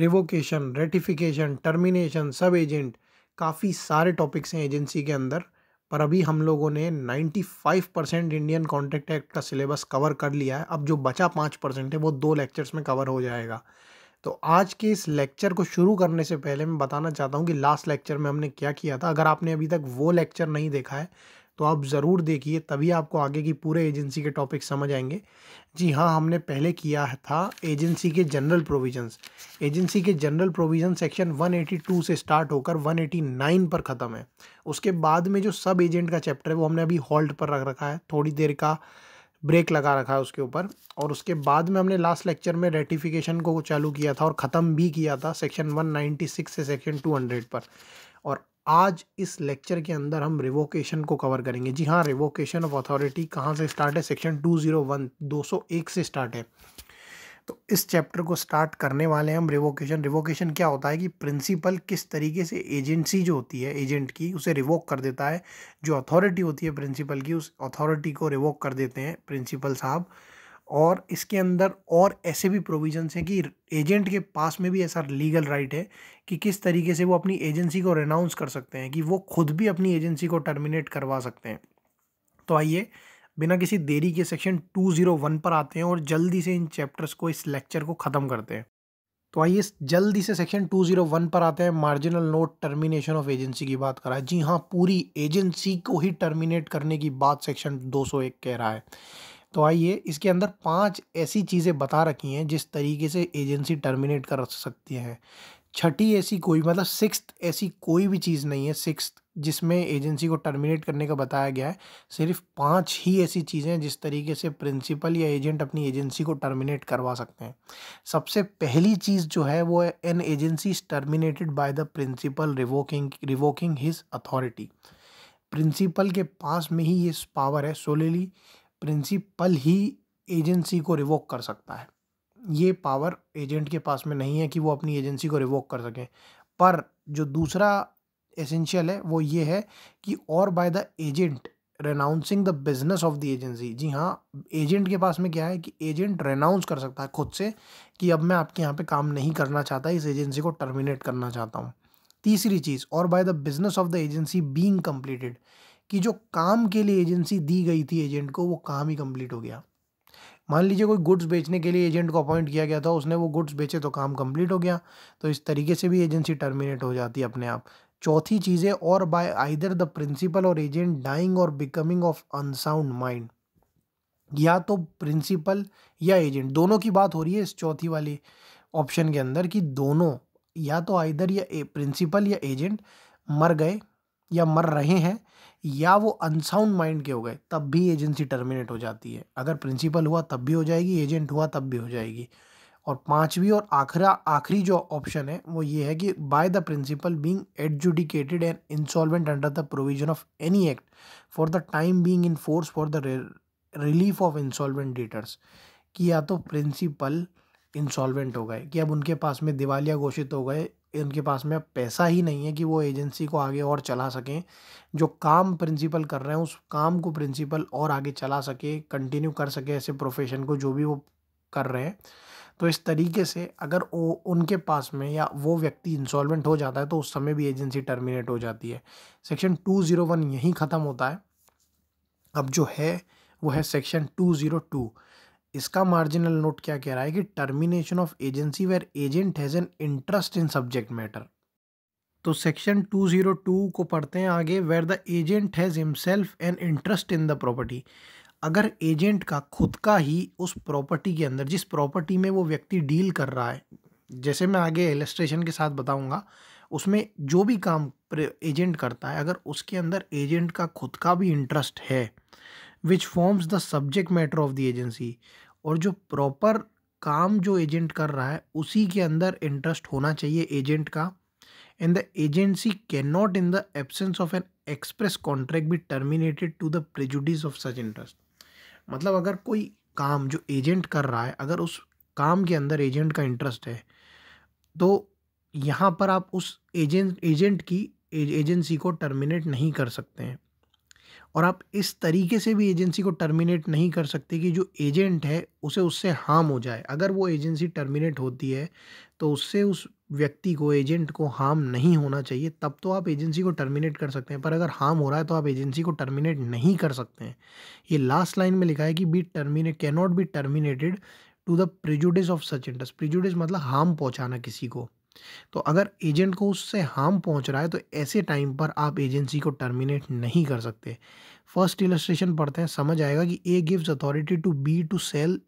revocation ratification termination sub agent काफ़ी सारे topics हैं एजेंसी के अंदर पर अभी हम लोगों ने 95 परसेंट इंडियन कॉन्ट्रैक्ट एक्ट का सिलेबस कवर कर लिया है अब जो बचा पाँच परसेंट है वो दो लेक्चर्स में कवर हो जाएगा तो आज के इस लेक्चर को शुरू करने से पहले मैं बताना चाहता हूँ कि लास्ट लेक्चर में हमने क्या किया था अगर आपने अभी तक वो लेक्चर नहीं देखा है तो आप ज़रूर देखिए तभी आपको आगे की पूरे एजेंसी के टॉपिक समझ आएंगे जी हाँ हमने पहले किया था एजेंसी के जनरल प्रोविजंस एजेंसी के जनरल प्रोविजन सेक्शन 182 से स्टार्ट होकर 189 पर ख़त्म है उसके बाद में जो सब एजेंट का चैप्टर है वो हमने अभी हॉल्ट पर रख रखा है थोड़ी देर का ब्रेक लगा रखा है उसके ऊपर और उसके बाद में हमने लास्ट लेक्चर में रेटिफिकेशन को चालू किया था और ख़त्म भी किया था सेक्शन वन से सेक्शन टू पर और आज इस लेक्चर के अंदर हम रिवोकेशन को कवर करेंगे जी हाँ रिवोकेशन ऑफ अथॉरिटी कहाँ से स्टार्ट है सेक्शन टू जीरो वन दो सौ एक से स्टार्ट है तो इस चैप्टर को स्टार्ट करने वाले हैं हम रिवोकेशन रिवोकेशन क्या होता है कि प्रिंसिपल किस तरीके से एजेंसी जो होती है एजेंट की उसे रिवोक कर देता है जो अथॉरिटी होती है प्रिंसिपल की उस अथॉरिटी को रिवोक कर देते हैं प्रिंसिपल साहब और इसके अंदर और ऐसे भी प्रोविजंस हैं कि एजेंट के पास में भी ऐसा लीगल राइट है कि किस तरीके से वो अपनी एजेंसी को रेनाउंस कर सकते हैं कि वो खुद भी अपनी एजेंसी को टर्मिनेट करवा सकते हैं तो आइए बिना किसी देरी के सेक्शन 201 पर आते हैं और जल्दी से इन चैप्टर्स को इस लेक्चर को ख़त्म करते हैं तो आइए जल्दी से सेक्शन 201 पर आते हैं marginal note termination of agency की बात करा जी हाँ पूरी एजेंसी को ही टर्मिनेट करने की बात सेक्शन 201 कह रहा है तो आइए इसके अंदर पांच ऐसी चीज़ें बता रखी हैं जिस तरीके से एजेंसी टर्मिनेट कर सकती है छठी ऐसी कोई मतलब सिक्स ऐसी कोई भी चीज़ नहीं है सिक्स जिसमें एजेंसी को टर्मिनेट करने का बताया गया है सिर्फ पांच ही ऐसी चीज़ें हैं जिस तरीके से प्रिंसिपल या एजेंट अपनी एजेंसी को टर्मिनेट करवा सकते हैं सबसे पहली चीज़ जो है वो है an agency is terminated by the principal revoking revoking his authority principal के पास में ही ये पावर है सोलेली प्रिंसिपल ही एजेंसी को रिवोक कर सकता है ये पावर एजेंट के पास में नहीं है कि वो अपनी एजेंसी को रिवोक कर सकें पर जो दूसरा एसेंशियल है वो ये है कि or by the agent renouncing the business of the agency जी हाँ एजेंट के पास में क्या है कि एजेंट रेनाउंस कर सकता है खुद से कि अब मैं आपके यहाँ पे काम नहीं करना चाहता इस एजेंसी को टर्मिनेट करना चाहता हूँ तीसरी चीज़ or by the business of the agency being completed कि जो काम के लिए एजेंसी दी गई थी एजेंट को वो काम ही कंप्लीट हो गया मान लीजिए कोई गुड्स बेचने के लिए एजेंट को अपॉइंट किया गया था उसने वो गुड्स बेचे तो काम कंप्लीट हो गया तो इस तरीके से भी एजेंसी टर्मिनेट हो जाती है अपने आप चौथी चीज़ है or by either the principal or agent dying or becoming of unsound mind या तो प्रिंसिपल या एजेंट दोनों की बात हो रही है इस चौथी वाली ऑप्शन के अंदर कि दोनों या तो आइदर या प्रिंसिपल या एजेंट मर गए या मर रहे हैं या वो अनसाउंड माइंड के हो गए तब भी एजेंसी टर्मिनेट हो जाती है अगर प्रिंसिपल हुआ तब भी हो जाएगी एजेंट हुआ तब भी हो जाएगी और पांचवी और आखिरा आखिरी जो ऑप्शन है वो ये है कि by the principal being adjudicated and insolvent under the provision of any act for the time being in force for the relief of insolvent debtors कि या तो प्रिंसिपल इंसॉल्वेंट हो गए कि अब उनके पास में दिवालिया घोषित हो गए उनके पास में अब पैसा ही नहीं है कि वो एजेंसी को आगे और चला सकें जो काम प्रिंसिपल कर रहे हैं उस काम को प्रिंसिपल और आगे चला सके कंटिन्यू कर सके ऐसे प्रोफेशन को जो भी वो कर रहे हैं तो इस तरीके से अगर वो उनके पास में या वो व्यक्ति इंसॉल्वेंट हो जाता है तो उस समय भी एजेंसी टर्मिनेट हो जाती है सेक्शन टू ज़ीरो वन यहीं ख़त्म होता है अब जो है वो है सेक्शन टू ज़ीरो टू इसका मार्जिनल नोट क्या कह रहा है कि termination of agency where agent has an interest in subject matter तो सेक्शन 202 को पढ़ते हैं आगे where the agent has himself an interest in the property अगर एजेंट का खुद का ही उस प्रॉपर्टी के अंदर जिस प्रॉपर्टी में वो व्यक्ति डील कर रहा है जैसे मैं आगे एलिस्ट्रेशन के साथ बताऊंगा उसमें जो भी काम एजेंट करता है अगर उसके अंदर एजेंट का खुद का भी इंटरेस्ट है which forms the subject matter of the agency और जो प्रॉपर काम जो एजेंट कर रहा है उसी के अंदर इंटरेस्ट होना चाहिए एजेंट का and the agency cannot in the absence of an express contract be terminated to the prejudice of such interest मतलब अगर कोई काम जो एजेंट कर रहा है अगर उस काम के अंदर एजेंट का इंटरेस्ट है तो यहाँ पर आप उस एजेंट एजेंट की एजेंसी को टर्मिनेट नहीं कर सकते हैं और आप इस तरीके से भी एजेंसी को टर्मिनेट नहीं कर सकते कि जो एजेंट है उसे उससे हार्म हो जाए अगर वो एजेंसी टर्मिनेट होती है तो उससे उस व्यक्ति को एजेंट को हार्म नहीं होना चाहिए तब तो आप एजेंसी को टर्मिनेट कर सकते हैं पर अगर हार्म हो रहा है तो आप एजेंसी को टर्मिनेट नहीं कर सकते हैं ये लास्ट लाइन में लिखा है कि B terminate cannot be terminated to the prejudice of such interest prejudice मतलब हार्म पहुंचाना किसी को तो अगर एजेंट को उससे हार्म पहुंच रहा है तो ऐसे टाइम पर आप एजेंसी को टर्मिनेट नहीं कर सकते फर्स्ट इलस्ट्रेशन पढ़ते हैं समझ आएगा कि A gives authority to B to sell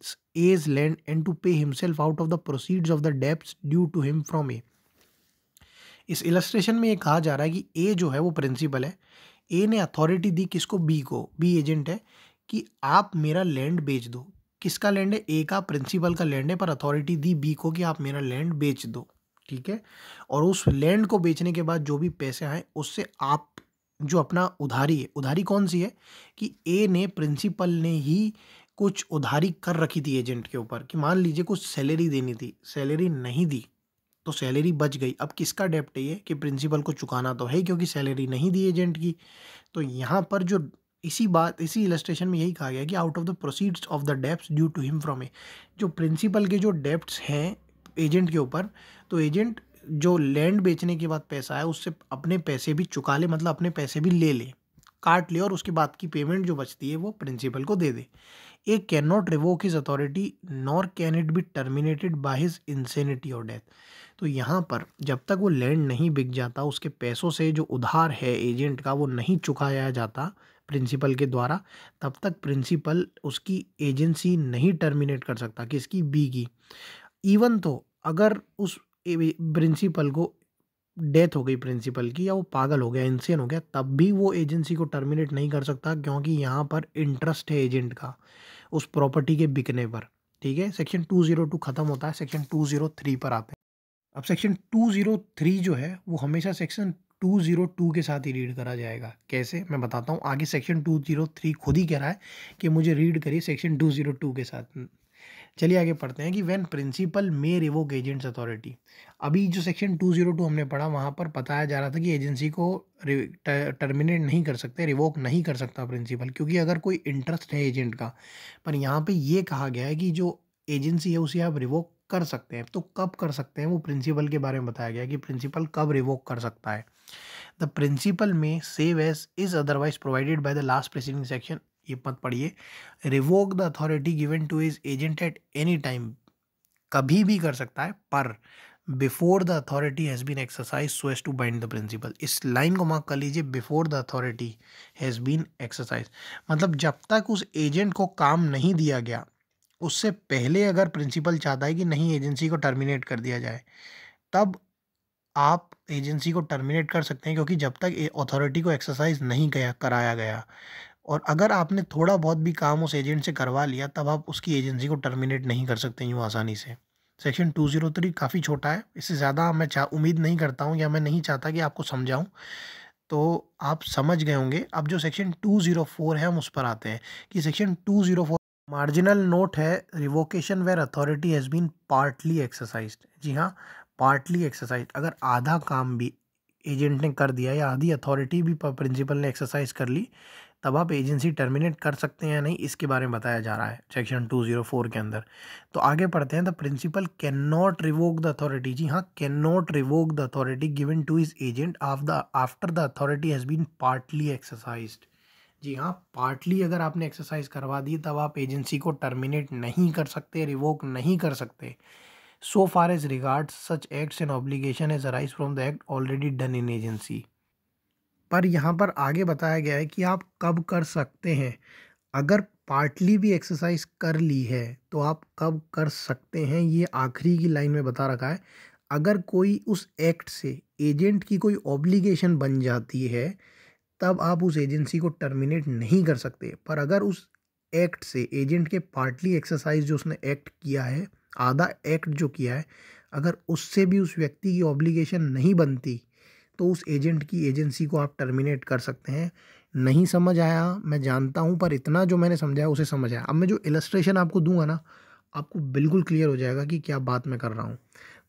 A's land and to pay himself out of the proceeds of the debts due to him from A इस इलस्ट्रेशन में ये कहा जा रहा है कि ए जो है वो प्रिंसिपल है ए ने अथॉरिटी दी किसको बी को बी एजेंट है कि आप मेरा लैंड बेच दो किसका लैंड है ए का प्रिंसिपल का लैंड है पर अथॉरिटी दी बी को कि आप मेरा लैंड बेच दो ठीक है और उस लैंड को बेचने के बाद जो भी पैसे आए उससे आप जो अपना उधारी है उधारी कौन सी है कि ए ने प्रिंसिपल ने ही कुछ उधारी कर रखी थी एजेंट के ऊपर कि मान लीजिए कुछ सैलरी देनी थी सैलरी नहीं दी तो सैलरी बच गई अब किसका डेप्ट है कि प्रिंसिपल को चुकाना तो है क्योंकि सैलरी नहीं दी एजेंट की तो यहाँ पर जो इसी बात इसी इलस्ट्रेशन में यही कहा गया कि out of the proceeds of the डेप्ट due to him from A जो प्रिंसिपल के जो डेप्ट हैं एजेंट के ऊपर तो एजेंट जो लैंड बेचने के बाद पैसा है उससे अपने पैसे भी चुका ले मतलब अपने पैसे भी ले ले काट ले और उसके बाद की पेमेंट जो बचती है वो प्रिंसिपल को दे दे A can not revoke his authority nor can it be terminated by his insanity or death तो यहाँ पर जब तक वो लैंड नहीं बिक जाता उसके पैसों से जो उधार है एजेंट का वो नहीं चुकाया जाता प्रिंसिपल के द्वारा तब तक प्रिंसिपल उसकी एजेंसी नहीं टर्मिनेट कर सकता किसकी बी की इवन तो अगर उस प्रिंसिपल को डेथ हो गई प्रिंसिपल की या वो पागल हो गया इंसियन हो गया तब भी वो एजेंसी को टर्मिनेट नहीं कर सकता क्योंकि यहाँ पर इंटरेस्ट है एजेंट का उस प्रॉपर्टी के बिकने पर ठीक है सेक्शन टू ज़ीरो टू ख़त्म होता है सेक्शन टू ज़ीरो थ्री पर आते हैं अब सेक्शन टू ज़ीरो थ्री जो है वो हमेशा सेक्शन टू ज़ीरो टू के साथ ही रीड करा जाएगा कैसे मैं बताता हूँ आगे सेक्शन टू ज़ीरो थ्री खुद ही कह रहा है कि मुझे रीड करिए सेक्शन टू ज़ीरो टू के साथ चलिए आगे पढ़ते हैं कि when principal may revoke agent's authority अभी जो सेक्शन 202 हमने पढ़ा वहाँ पर बताया जा रहा था कि एजेंसी को टर्मिनेट नहीं कर सकते रिवोक नहीं कर सकता प्रिंसिपल क्योंकि अगर कोई इंटरेस्ट है एजेंट का पर यहाँ पे ये कहा गया है कि जो एजेंसी है उसे आप रिवोक कर सकते हैं तो कब कर सकते हैं वो प्रिंसिपल के बारे में बताया गया कि प्रिंसिपल कब रिवोक कर सकता है the principal may save as is otherwise provided by the last preceding section ये मत पढ़िए revoke the authority given to his agent at any time कभी भी कर सकता है पर before the authority has been exercise so as to bind the principal इस लाइन को मार्क कर लीजिए before the authority has been exercise मतलब जब तक उस एजेंट को काम नहीं दिया गया उससे पहले अगर प्रिंसिपल चाहता है कि नहीं एजेंसी को टर्मिनेट कर दिया जाए तब आप एजेंसी को टर्मिनेट कर सकते हैं क्योंकि जब तक अथॉरिटी को एक्सरसाइज नहीं गया कराया गया और अगर आपने थोड़ा बहुत भी काम उस एजेंट से करवा लिया तब आप उसकी एजेंसी को टर्मिनेट नहीं कर सकते यूँ आसानी से सेक्शन टू जीरो थ्री काफ़ी छोटा है इससे ज़्यादा मैं चाह उम्मीद नहीं करता हूँ या मैं नहीं चाहता कि आपको समझाऊँ तो आप समझ गए होंगे अब जो सेक्शन टू जीरो फ़ोर है हम उस पर आते हैं कि section two zero four marginal note है revocation where authority has been partly exercise जी हाँ पार्टली एक्सरसाइज अगर आधा काम भी एजेंट ने कर दिया या आधी अथॉरिटी भी प्रिंसिपल ने एक्सरसाइज कर ली तब आप एजेंसी टर्मिनेट कर सकते हैं या नहीं इसके बारे में बताया जा रहा है सेक्शन 204 के अंदर तो आगे पढ़ते हैं the principal can not revoke the authority जी हाँ can not revoke the authority given to his agent of the after the authority has been partly exercise जी हाँ पार्टली अगर आपने एक्सरसाइज करवा दी तब आप एजेंसी को टर्मिनेट नहीं कर सकते रिवोक नहीं कर सकते so far as regard such acts and obligation as arise from the act already done in agency पर यहाँ पर आगे बताया गया है कि आप कब कर सकते हैं अगर पार्टली भी एक्सरसाइज कर ली है तो आप कब कर सकते हैं ये आखिरी की लाइन में बता रखा है अगर कोई उस एक्ट से एजेंट की कोई ऑब्लिगेशन बन जाती है तब आप उस एजेंसी को टर्मिनेट नहीं कर सकते पर अगर उस एक्ट से एजेंट के पार्टली एक्सरसाइज जो उसने एक्ट किया है आधा एक्ट जो किया है अगर उससे भी उस व्यक्ति की ऑब्लिगेशन नहीं बनती तो उस एजेंट की एजेंसी को आप टर्मिनेट कर सकते हैं नहीं समझ आया मैं जानता हूँ पर इतना जो मैंने समझाया उसे समझ आया अब मैं जो इलस्ट्रेशन आपको दूंगा ना आपको बिल्कुल क्लियर हो जाएगा कि क्या बात मैं कर रहा हूँ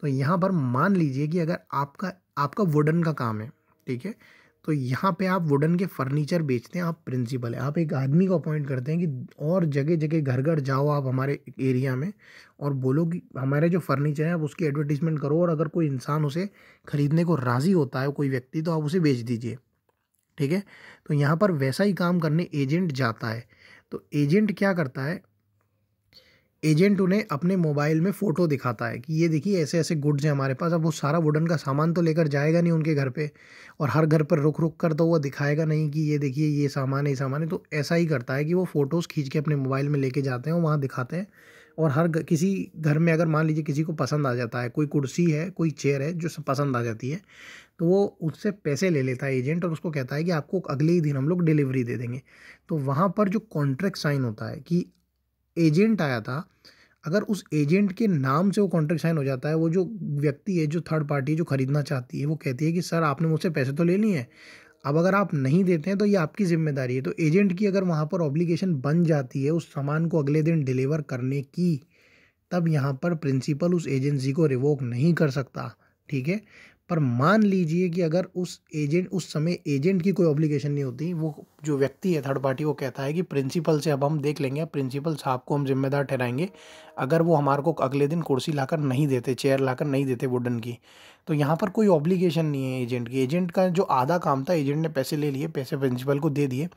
तो यहाँ पर मान लीजिए कि अगर आपका आपका वुडन का काम है ठीक है तो यहाँ पे आप वुडन के फर्नीचर बेचते हैं आप प्रिंसिपल है आप एक आदमी को अपॉइंट करते हैं कि और जगह जगह घर घर जाओ आप हमारे एरिया में और बोलो कि हमारे जो फर्नीचर है आप उसकी एडवर्टीजमेंट करो और अगर कोई इंसान उसे ख़रीदने को राज़ी होता है कोई व्यक्ति तो आप उसे बेच दीजिए ठीक है तो यहाँ पर वैसा ही काम करने एजेंट जाता है तो एजेंट क्या करता है एजेंट उन्हें अपने मोबाइल में फ़ोटो दिखाता है कि ये देखिए ऐसे ऐसे गुड्स हैं हमारे पास अब वो सारा वुडन का सामान तो लेकर जाएगा नहीं उनके घर पे और हर घर पर रुक रुक कर तो वो दिखाएगा नहीं कि ये देखिए ये सामान है ये सामान है तो ऐसा ही करता है कि वो फ़ोटोज़ खींच के अपने मोबाइल में लेके जाते हैं वहाँ दिखाते हैं और हर किसी घर में अगर मान लीजिए किसी को पसंद आ जाता है कोई कुर्सी है कोई चेयर है जो पसंद आ जाती है तो वो उससे पैसे ले लेता है एजेंट और उसको कहता है कि आपको अगले ही दिन हम लोग डिलीवरी दे देंगे तो वहाँ पर जो कॉन्ट्रैक्ट साइन होता है कि एजेंट आया था अगर उस एजेंट के नाम से वो कॉन्ट्रैक्ट साइन हो जाता है वो जो व्यक्ति है जो थर्ड पार्टी जो ख़रीदना चाहती है वो कहती है कि सर आपने मुझसे पैसे तो ले लिए हैं अब अगर आप नहीं देते हैं तो ये आपकी ज़िम्मेदारी है तो एजेंट की अगर वहाँ पर ऑब्लिगेशन बन जाती है उस सामान को अगले दिन डिलीवर करने की तब यहाँ पर प्रिंसिपल उस एजेंसी को रिवोक नहीं कर सकता ठीक है पर मान लीजिए कि अगर उस एजेंट उस समय एजेंट की कोई ऑब्लिगेशन नहीं होती वो जो व्यक्ति है थर्ड पार्टी वो कहता है कि प्रिंसिपल से अब हम देख लेंगे प्रिंसिपल साहब को हम जिम्मेदार ठहराएंगे अगर वो हमारे को अगले दिन कुर्सी लाकर नहीं देते चेयर लाकर नहीं देते वुडन की तो यहाँ पर कोई ऑब्लिगेशन नहीं है एजेंट की एजेंट का जो आधा काम था एजेंट ने पैसे ले लिए पैसे प्रिंसिपल को दे दिए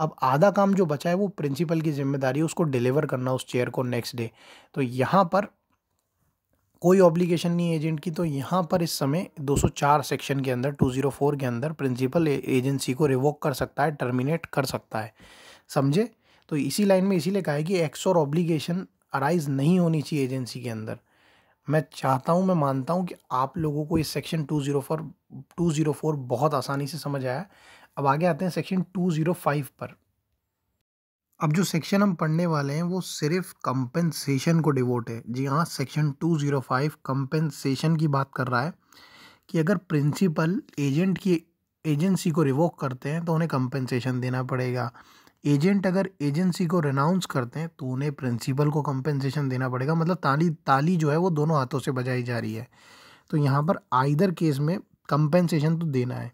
अब आधा काम जो बचा है वो प्रिंसिपल की जिम्मेदारी है उसको डिलीवर करना उस चेयर को नेक्स्ट डे तो यहाँ पर कोई ऑब्लिगेशन नहीं एजेंट की तो यहाँ पर इस समय 204 सेक्शन के अंदर 204 के अंदर प्रिंसिपल एजेंसी को रिवोक कर सकता है टर्मिनेट कर सकता है समझे तो इसी लाइन में इसीलिए कहा है कि एक्स और ऑब्लिगेशन अराइज नहीं होनी चाहिए एजेंसी के अंदर मैं चाहता हूँ मैं मानता हूँ कि आप लोगों को ये सेक्शन ज़ीरो फ़ोर बहुत आसानी से समझ आया अब आगे आते हैं सेक्शन टू पर अब जो सेक्शन हम पढ़ने वाले हैं वो सिर्फ कंपेंसेशन को डिवोट है जी हाँ सेक्शन 205 कंपेंसेशन की बात कर रहा है कि अगर प्रिंसिपल एजेंट की एजेंसी को रिवोक करते हैं तो उन्हें कंपेंसेशन देना पड़ेगा एजेंट अगर एजेंसी को रिनाउंस करते हैं तो उन्हें प्रिंसिपल को कंपेंसेशन देना पड़ेगा मतलब ताली ताली जो है वो दोनों हाथों से बजाई जा रही है तो यहाँ पर आइधर केस में कंपेंसेशन तो देना है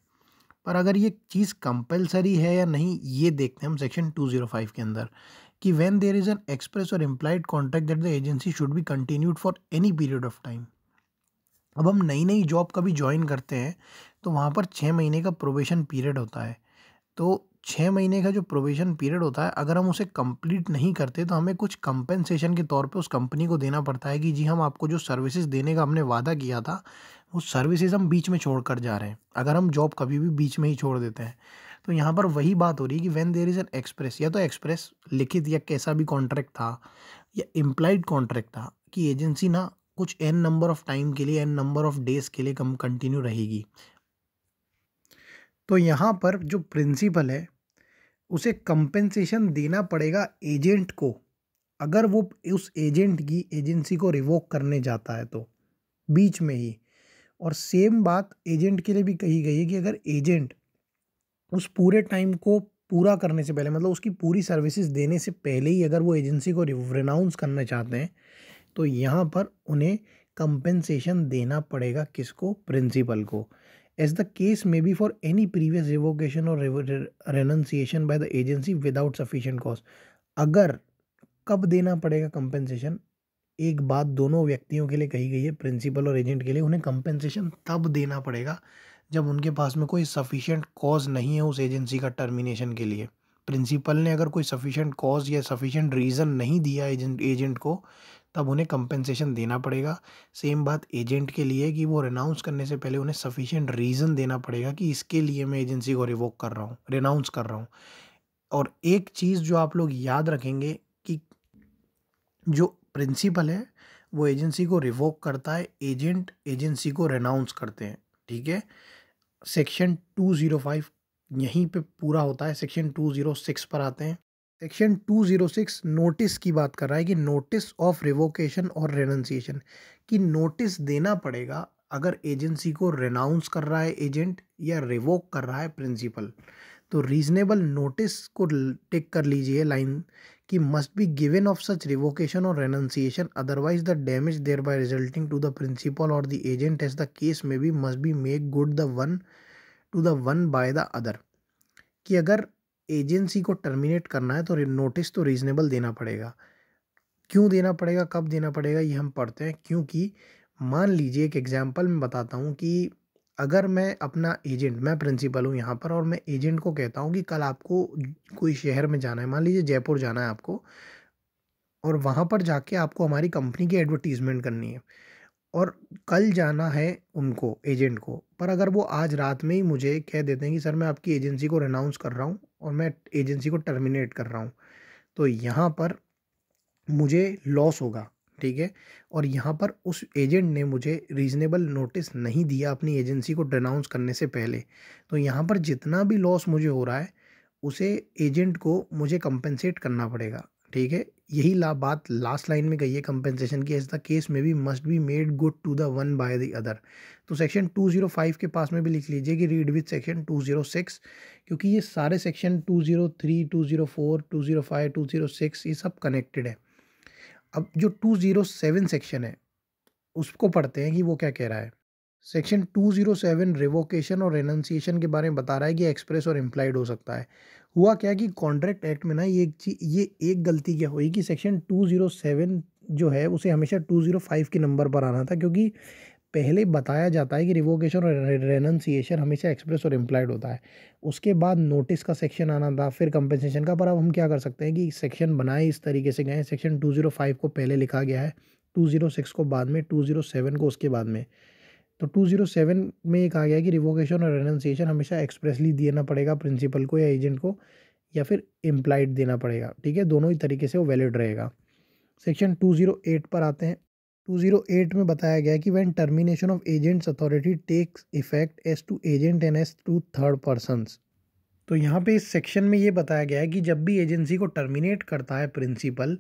और अगर ये चीज़ कंपलसरी है या नहीं ये देखते हैं हम सेक्शन 205 के अंदर कि when there is an express or implied contract that the agency should be continued for any period of time अब हम नई नई जॉब कभी ज्वाइन करते हैं तो वहाँ पर छः महीने का प्रोबेशन पीरियड होता है तो छः महीने का जो प्रोबेशन पीरियड होता है अगर हम उसे कंप्लीट नहीं करते तो हमें कुछ कंपेंसेशन के तौर पे उस कंपनी को देना पड़ता है कि जी हम आपको जो सर्विसेज देने का हमने वादा किया था वो सर्विसेज हम बीच में छोड़ कर जा रहे हैं अगर हम जॉब कभी भी बीच में ही छोड़ देते हैं तो यहाँ पर वही बात हो रही है कि when there is an express या तो एक्सप्रेस लिखित या कैसा भी कॉन्ट्रैक्ट था या इम्प्लाइड कॉन्ट्रैक्ट था कि एजेंसी ना कुछ एन नंबर ऑफ़ टाइम के लिए एन नंबर ऑफ़ डेज़ के लिए कम कंटिन्यू रहेगी तो यहाँ पर जो प्रिंसिपल है उसे कंपेंसेशन देना पड़ेगा एजेंट को अगर वो उस एजेंट की एजेंसी को रिवोक करने जाता है तो बीच में ही और सेम बात एजेंट के लिए भी कही गई है कि अगर एजेंट उस पूरे टाइम को पूरा करने से पहले मतलब उसकी पूरी सर्विसेज देने से पहले ही अगर वो एजेंसी को रिनाउंस करना चाहते हैं तो यहाँ पर उन्हें कंपेंसेशन देना पड़ेगा किसको प्रिंसिपल को as the case may be for any previous revocation or renunciation by the agency without sufficient cause अगर कब देना पड़ेगा कंपेंसेशन एक बात दोनों व्यक्तियों के लिए कही गई है प्रिंसिपल और एजेंट के लिए उन्हें कंपेंसेशन तब देना पड़ेगा जब उनके पास में कोई सफिशेंट कॉज नहीं है उस एजेंसी का टर्मिनेशन के लिए प्रिंसिपल ने अगर कोई सफिशेंट कॉज या सफिशेंट रीज़न नहीं दिया एजेंट एजेंट को तब उन्हें कंपेंसेशन देना पड़ेगा सेम बात एजेंट के लिए कि वो रिनाउंस करने से पहले उन्हें सफिशेंट रीज़न देना पड़ेगा कि इसके लिए मैं एजेंसी को रिवोक कर रहा हूँ रिनाउंस कर रहा हूँ और एक चीज़ जो आप लोग याद रखेंगे कि जो प्रिंसिपल है वो एजेंसी को रिवोक करता है एजेंट एजेंसी को रेनाउंस करते हैं ठीक है सेक्शन टू ज़ीरो फाइव यहीं पे पूरा होता है सेक्शन टू ज़ीरो सिक्स पर आते हैं section two zero six notice की बात कर रहा है कि notice of revocation or renunciation कि नोटिस देना पड़ेगा अगर एजेंसी को रेनाउंस कर रहा है एजेंट या रिवोक कर रहा है प्रिंसिपल तो रीजनेबल नोटिस को टेक कर लीजिए लाइन कि must be given of such revocation or renunciation otherwise the damage thereby resulting to the principal or the agent as the case may be must be make good the one to the one by the other कि अगर agency को terminate करना है तो notice तो reasonable देना पड़ेगा क्यों देना पड़ेगा कब देना पड़ेगा ये हम पढ़ते हैं क्योंकि मान लीजिए एक एग्जाम्पल मैं बताता हूँ कि अगर मैं अपना एजेंट मैं प्रिंसिपल हूँ यहाँ पर और मैं एजेंट को कहता हूँ कि कल आपको कोई शहर में जाना है मान लीजिए जयपुर जाना है आपको और वहाँ पर जाके आपको हमारी कंपनी की एडवर्टीज़मेंट करनी है और कल जाना है उनको एजेंट को पर अगर वो आज रात में ही मुझे कह देते हैं कि सर मैं आपकी एजेंसी को रनाउंस कर रहा हूँ और मैं एजेंसी को टर्मिनेट कर रहा हूँ तो यहाँ पर मुझे लॉस होगा ठीक है और यहाँ पर उस एजेंट ने मुझे रीज़नेबल नोटिस नहीं दिया अपनी एजेंसी को डनाउंस करने से पहले तो यहाँ पर जितना भी लॉस मुझे हो रहा है उसे एजेंट को मुझे कंपेंसेट करना पड़ेगा ठीक है यही ला बात लास्ट लाइन में कही है कंपेंसेशन की एज द केस में भी must be made good to the one by the other तो सेक्शन 205 के पास में भी लिख लीजिए कि रीड विथ सेक्शन 206 क्योंकि ये सारे सेक्शन 203, 204, 205, 206 ये सब कनेक्टेड है अब जो टू ज़ीरो सेवन सेक्शन है उसको पढ़ते हैं कि वो क्या कह रहा है सेक्शन 207 रिवोकेशन और रेनन्सिएशन के बारे में बता रहा है कि एक्सप्रेस और इम्प्लाइड हो सकता है हुआ क्या कि कॉन्ट्रैक्ट एक्ट में ना ये एक चीज ये एक गलती क्या हुई कि सेक्शन 207 जो है उसे हमेशा 205 के नंबर पर आना था क्योंकि पहले बताया जाता है कि रिवोकेशन और रेनन्सिएशन हमेशा एक्सप्रेस और इम्प्लाइड होता है उसके बाद नोटिस का सेक्शन आना था फिर कंपनसेशन का पर अब हम क्या कर सकते हैं कि सेक्शन बनाए इस तरीके से गए सेक्शन टू ज़ीरो फाइव को पहले लिखा गया है टू ज़ीरो सिक्स को बाद में टू ज़ीरो सेवन को उसके बाद में तो टू ज़ीरो सेवन में ये कहा गया कि रिवोकेशन और रेनन्सिएशन हमेशा एक्सप्रेसली देना पड़ेगा प्रिंसिपल को या एजेंट को या फिर इम्प्लाइड देना पड़ेगा ठीक है दोनों ही तरीके से वो वैलिड रहेगा सेक्शन टू ज़ीरो एट पर आते हैं 208 में बताया गया कि when termination of agent's authority takes effect as to agent and as to third persons तो यहाँ पे इस सेक्शन में ये बताया गया है कि जब भी एजेंसी को टर्मिनेट करता है प्रिंसिपल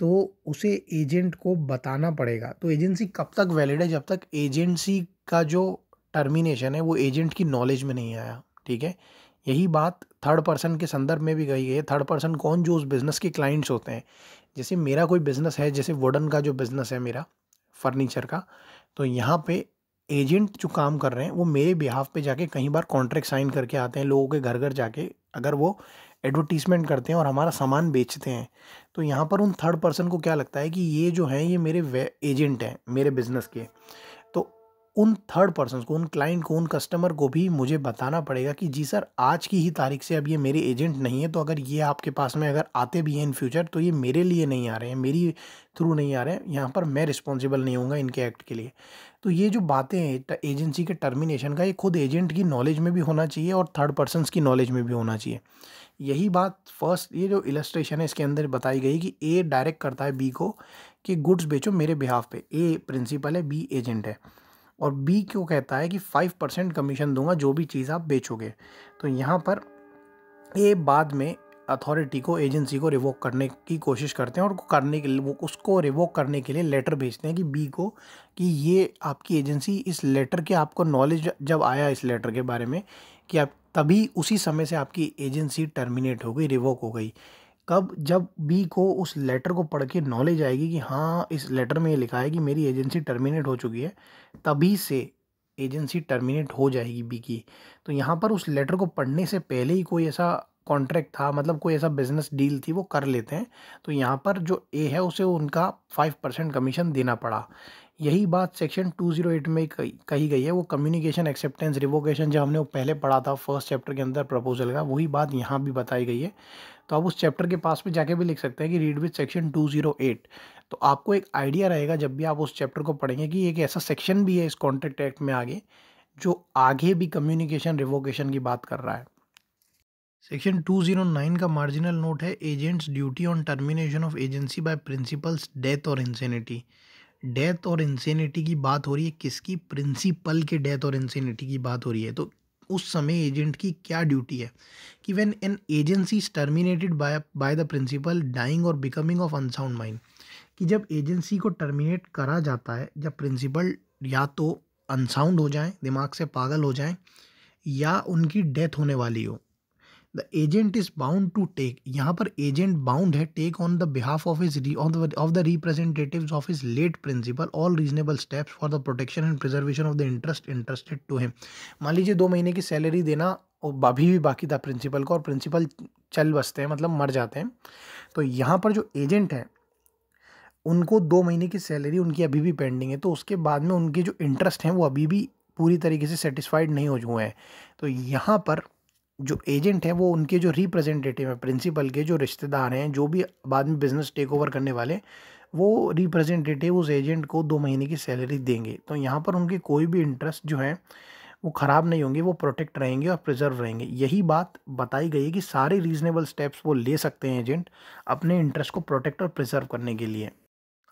तो उसे एजेंट को बताना पड़ेगा तो एजेंसी कब तक वैलिड है जब तक एजेंसी का जो टर्मिनेशन है वो एजेंट की नॉलेज में नहीं आया ठीक है यही बात थर्ड पर्सन के संदर्भ में भी कही है थर्ड पर्सन कौन जो उस बिज़नेस के क्लाइंट्स होते हैं जैसे मेरा कोई बिज़नेस है जैसे वुडन का जो बिज़नेस है मेरा फर्नीचर का तो यहाँ पे एजेंट जो काम कर रहे हैं वो मेरे बिहाफ पे जाके कई बार कॉन्ट्रैक्ट साइन करके आते हैं लोगों के घर घर जाके अगर वो एडवर्टीज़मेंट करते हैं और हमारा सामान बेचते हैं तो यहाँ पर उन थर्ड पर्सन को क्या लगता है कि ये जो हैं ये मेरे एजेंट हैं मेरे बिज़नेस के उन थर्ड पर्सन को उन क्लाइंट को उन कस्टमर को भी मुझे बताना पड़ेगा कि जी सर आज की ही तारीख से अब ये मेरे एजेंट नहीं है तो अगर ये आपके पास में अगर आते भी हैं इन फ्यूचर तो ये मेरे लिए नहीं आ रहे हैं मेरी थ्रू नहीं आ रहे हैं यहाँ पर मैं रिस्पॉन्सिबल नहीं हूँ इनके एक्ट के लिए तो ये जो बातें हैं एजेंसी के टर्मिनेशन का ये खुद एजेंट की नॉलेज में भी होना चाहिए और थर्ड पर्सनस की नॉलेज में भी होना चाहिए यही बात फर्स्ट ये जो इलस्ट्रेशन है इसके अंदर बताई गई कि ए डायरेक्ट करता है बी को कि गुड्स बेचो मेरे बिहाफ पे ए प्रिंसिपल है बी एजेंट है और बी क्यों कहता है कि फाइव परसेंट कमीशन दूंगा जो भी चीज़ आप बेचोगे तो यहाँ पर ए बाद में अथॉरिटी को एजेंसी को रिवोक करने की कोशिश करते हैं और करने के लिए वो उसको रिवोक करने के लिए लेटर भेजते हैं कि बी को कि ये आपकी एजेंसी इस लेटर के आपको नॉलेज जब आया इस लेटर के बारे में कि आप तभी उसी समय से आपकी एजेंसी टर्मिनेट हो गई रिवोक हो गई कब जब बी को उस लेटर को पढ़ के नॉलेज आएगी कि हाँ इस लेटर में ये लिखा है कि मेरी एजेंसी टर्मिनेट हो चुकी है तभी से एजेंसी टर्मिनेट हो जाएगी बी की तो यहाँ पर उस लेटर को पढ़ने से पहले ही कोई ऐसा कॉन्ट्रैक्ट था मतलब कोई ऐसा बिजनेस डील थी वो कर लेते हैं तो यहाँ पर जो ए है उसे उनका फाइव परसेंट कमीशन देना पड़ा यही बात सेक्शन टू जीरो एट में कही गई है वो कम्युनिकेशन एक्सेप्टेंस रिवोकेशन जो हमने वो पहले पढ़ा था फर्स्ट चैप्टर के अंदर प्रपोजल का वही बात यहाँ भी बताई गई है तो आप उस चैप्टर के पास में जाके भी लिख सकते हैं कि रीड विथ सेक्शन 208 तो आपको एक आइडिया रहेगा जब भी आप उस चैप्टर को पढ़ेंगे कि एक ऐसा सेक्शन भी है इस कॉन्ट्रैक्ट एक्ट में आगे जो आगे भी कम्युनिकेशन रिवोकेशन की बात कर रहा है सेक्शन 209 का मार्जिनल नोट है agent's duty on termination of agency by principal's death और इंसेनिटी डेथ और इंसेनिटी की बात हो रही है किसकी प्रिंसिपल के डेथ और इंसेनिटी की बात हो रही है तो उस समय एजेंट की क्या ड्यूटी है कि when an agency is terminated by by the principal dying or becoming of unsound mind कि जब एजेंसी को टर्मिनेट करा जाता है जब प्रिंसिपल या तो अनसाउंड हो जाएं दिमाग से पागल हो जाएं या उनकी डेथ होने वाली हो the agent is bound to take यहाँ पर एजेंट बाउंड है take on the behalf of his of the representative of his late principal all reasonable steps for the protection and preservation of the interest interested to him मान लीजिए दो महीने की salary देना और अभी भी बाकी था प्रिंसिपल को और प्रिंसिपल चल बसते हैं मतलब मर जाते हैं तो यहाँ पर जो एजेंट है उनको दो महीने की सैलरी उनकी अभी भी पेंडिंग है तो उसके बाद में उनके जो इंटरेस्ट हैं वो अभी भी पूरी तरीके से सेटिस्फाइड नहीं हो हुए हैं तो यहाँ पर जो एजेंट है वो उनके जो रिप्रेजेंटेटिव हैं प्रिंसिपल के जो रिश्तेदार हैं जो भी बाद में बिज़नेस टेक ओवर करने वाले वो रिप्रेजेंटेटिव उस एजेंट को दो महीने की सैलरी देंगे तो यहाँ पर उनके कोई भी इंटरेस्ट जो है वो ख़राब नहीं होंगे वो प्रोटेक्ट रहेंगे और प्रिजर्व रहेंगे यही बात बताई गई है कि सारे रीजनेबल स्टेप्स वो ले सकते हैं एजेंट अपने इंटरेस्ट को प्रोटेक्ट और प्रिजर्व करने के लिए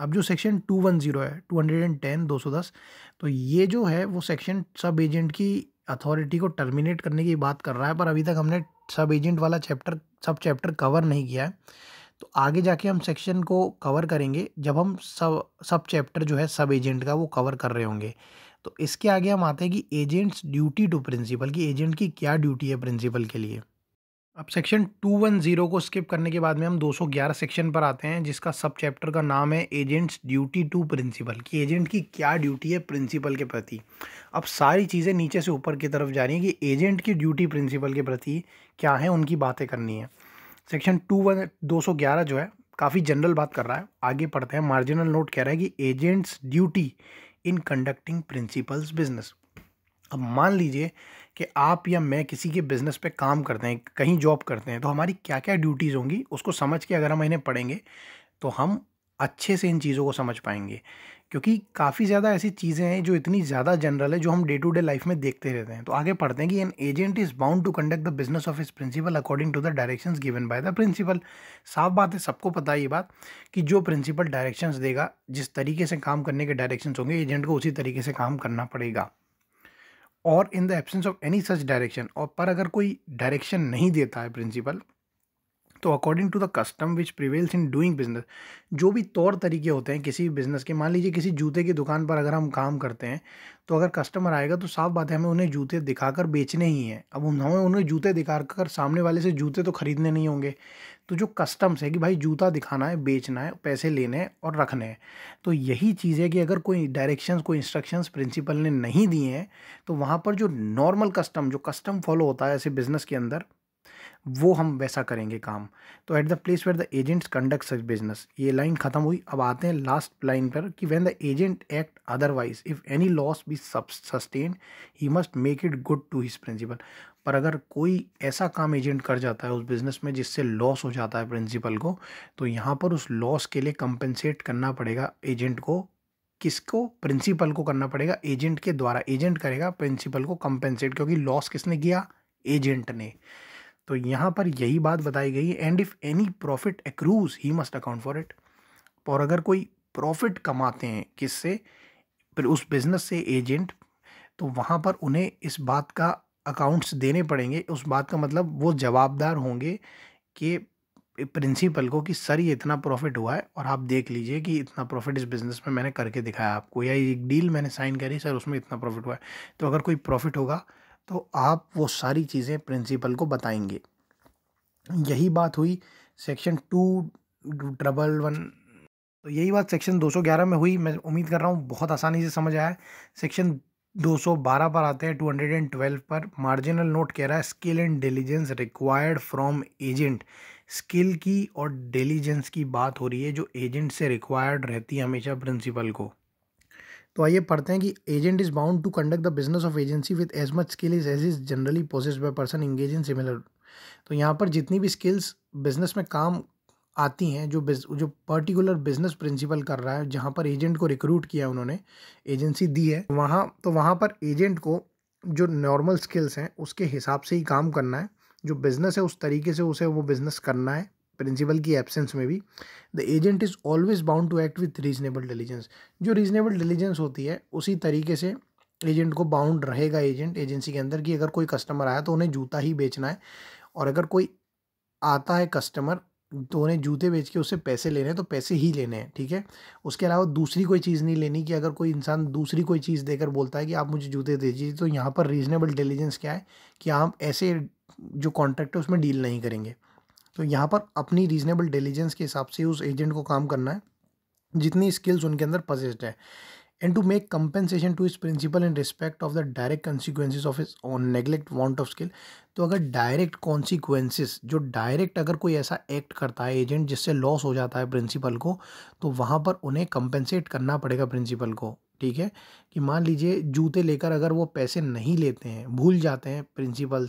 अब जो सेक्शन टू वन ज़ीरो है टू हंड्रेड एंड टेन दो सौ दस तो ये जो है वो सेक्शन सब एजेंट की अथॉरिटी को टर्मिनेट करने की बात कर रहा है पर अभी तक हमने सब एजेंट वाला चैप्टर सब चैप्टर कवर नहीं किया है तो आगे जाके हम सेक्शन को कवर करेंगे जब हम सब सब चैप्टर जो है सब एजेंट का वो कवर कर रहे होंगे तो इसके आगे हम आते हैं कि एजेंट्स ड्यूटी टू प्रिंसिपल कि एजेंट की क्या ड्यूटी है प्रिंसिपल के लिए अब सेक्शन 210 को स्किप करने के बाद में हम 211 सेक्शन पर आते हैं जिसका सब चैप्टर का नाम है एजेंट्स ड्यूटी टू प्रिंसिपल कि एजेंट की क्या ड्यूटी है प्रिंसिपल के प्रति अब सारी चीज़ें नीचे से ऊपर की तरफ जा रही हैं कि एजेंट की ड्यूटी प्रिंसिपल के प्रति क्या है उनकी बातें करनी है सेक्शन टू वन दो सौ ग्यारह जो है काफ़ी जनरल बात कर रहा है आगे पढ़ते हैं मार्जिनल नोट कह रहा है कि agent's duty in conducting principal's business अब मान लीजिए कि आप या मैं किसी के बिज़नेस पे काम करते हैं कहीं जॉब करते हैं तो हमारी क्या क्या ड्यूटीज़ होंगी उसको समझ के अगर हम इन्हें पढ़ेंगे तो हम अच्छे से इन चीज़ों को समझ पाएंगे क्योंकि काफ़ी ज़्यादा ऐसी चीज़ें हैं जो इतनी ज़्यादा जनरल है जो हम डे टू डे लाइफ में देखते रहते हैं तो आगे पढ़ते हैं कि an agent is bound to conduct the business of इस principal according to the directions given by the principal साफ बात है सबको पता है ये बात कि जो प्रिंसिपल डायरेक्शंस देगा जिस तरीके से काम करने के डायरेक्शंस होंगे एजेंट को उसी तरीके से काम करना पड़ेगा और in the absence of any such direction और पर अगर कोई डायरेक्शन नहीं देता है प्रिंसिपल तो according to the custom which prevails in doing business जो भी तौर तरीके होते हैं किसी भी बिज़नेस के मान लीजिए किसी जूते की दुकान पर अगर हम काम करते हैं तो अगर कस्टमर आएगा तो साफ बात है हमें उन्हें जूते दिखाकर बेचने ही हैं अब हमें उन्हें जूते दिखाकर सामने वाले से जूते तो खरीदने नहीं होंगे तो जो कस्टम्स है कि भाई जूता दिखाना है बेचना है पैसे लेने हैं और रखने हैं तो यही चीज़ है कि अगर कोई डायरेक्शंस कोई इंस्ट्रक्शंस प्रिंसिपल ने नहीं दिए हैं तो वहाँ पर जो नॉर्मल कस्टम जो कस्टम फॉलो होता है ऐसे बिज़नेस के अंदर वो हम वैसा करेंगे काम तो at the place where the agents conduct such business ये लाइन खत्म हुई अब आते हैं लास्ट लाइन पर कि when the agent act otherwise if any loss be sustain he must make it good to his principal पर अगर कोई ऐसा काम एजेंट कर जाता है उस बिज़नेस में जिससे लॉस हो जाता है प्रिंसिपल को तो यहाँ पर उस लॉस के लिए कंपेंसेट करना पड़ेगा एजेंट को किसको प्रिंसिपल को करना पड़ेगा एजेंट के द्वारा एजेंट करेगा प्रिंसिपल को कंपेंसेट क्योंकि लॉस किसने किया एजेंट ने तो यहाँ पर यही बात बताई गई and if any profit accrues he must account for it और अगर कोई प्रॉफिट कमाते हैं किससे फिर उस बिज़नेस से एजेंट तो वहाँ पर उन्हें इस बात का अकाउंट्स देने पड़ेंगे उस बात का मतलब वो जवाबदार होंगे कि प्रिंसिपल को कि सर ये इतना प्रॉफिट हुआ है और आप देख लीजिए कि इतना प्रॉफिट इस बिज़नेस में मैंने करके दिखाया आपको या एक डील मैंने साइन करी सर उसमें इतना प्रॉफिट हुआ है तो अगर कोई प्रॉफिट होगा तो आप वो सारी चीज़ें प्रिंसिपल को बताएंगे यही बात हुई सेक्शन टू ट्रबल वन तो यही बात सेक्शन 211 में हुई मैं उम्मीद कर रहा हूँ बहुत आसानी से समझ आया सेक्शन 212 पर आते हैं 212 पर मार्जिनल नोट कह रहा है skill and diligence required from agent skill की और डेलीजेंस की बात हो रही है जो एजेंट से रिक्वायर्ड रहती है हमेशा प्रिंसिपल को तो आइए पढ़ते हैं कि agent is bound to conduct the business of agency with as much skill is as is generally possess by person engage in similar तो यहाँ पर जितनी भी स्किल्स बिजनेस में काम आती हैं जो जो पर्टिकुलर बिजनेस प्रिंसिपल कर रहा है जहाँ पर एजेंट को रिक्रूट किया उन्होंने एजेंसी दी है वहाँ तो वहाँ पर एजेंट को जो नॉर्मल स्किल्स हैं उसके हिसाब से ही काम करना है जो बिज़नेस है उस तरीके से उसे वो बिज़नेस करना है प्रिंसिपल की एब्सेंस में भी the agent is always bound to act with reasonable diligence जो रीजनेबल डिलीजेंस होती है उसी तरीके से एजेंट को बाउंड रहेगा एजेंट एजेंसी के अंदर कि अगर कोई कस्टमर आया तो उन्हें जूता ही बेचना है और अगर कोई आता है कस्टमर तो उन्हें जूते बेच के उससे पैसे लेने हैं तो पैसे ही लेने हैं ठीक है उसके अलावा दूसरी कोई चीज़ नहीं लेनी कि अगर कोई इंसान दूसरी कोई चीज़ देकर बोलता है कि आप मुझे जूते दे दीजिए तो यहाँ पर रीजनेबल डिलीजेंस क्या है कि आप ऐसे जो कॉन्ट्रैक्ट है उसमें डील नहीं करेंगे तो यहाँ पर अपनी रीजनेबल डिलीजेंस के हिसाब से उस एजेंट को काम करना है जितनी स्किल्स उनके अंदर पजेस्ड है and to make compensation to his principal in respect of the direct consequences of his own neglect want of skill तो अगर डायरेक्ट कॉन्सिक्वेंसिस जो डायरेक्ट अगर कोई ऐसा एक्ट करता है एजेंट जिससे लॉस हो जाता है प्रिंसिपल को तो वहाँ पर उन्हें कंपेंसेट करना पड़ेगा प्रिंसिपल को ठीक है कि मान लीजिए जूते लेकर अगर वो पैसे नहीं लेते हैं भूल जाते हैं प्रिंसिपल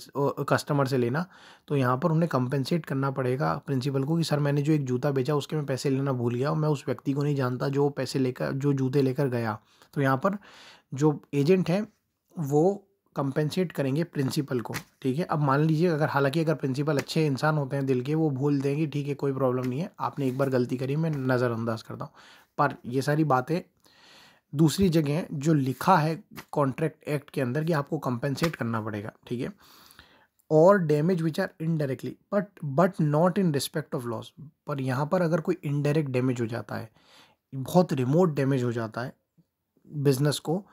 कस्टमर से लेना तो यहाँ पर उन्हें कंपेंसेट करना पड़ेगा प्रिंसिपल को कि सर मैंने जो एक जूता बेचा उसके मैं पैसे लेना भूल गया और मैं उस व्यक्ति को नहीं जानता जो पैसे लेकर जो जूते लेकर गया तो यहाँ पर जो एजेंट हैं वो कंपेंसेट करेंगे प्रिंसिपल को ठीक है अब मान लीजिए अगर हालांकि अगर प्रिंसिपल अच्छे इंसान होते हैं दिल के वो भूल देंगे ठीक है कोई प्रॉब्लम नहीं है आपने एक बार गलती करी मैं नज़रअंदाज करता हूँ पर ये सारी बातें दूसरी जगह जो लिखा है कॉन्ट्रैक्ट एक्ट के अंदर कि आपको कंपेंसेट करना पड़ेगा ठीक है और damage which are indirectly but but not in respect of loss पर यहाँ पर अगर कोई इनडायरेक्ट डैमेज हो जाता है बहुत रिमोट डैमेज हो जाता है बिजनेस को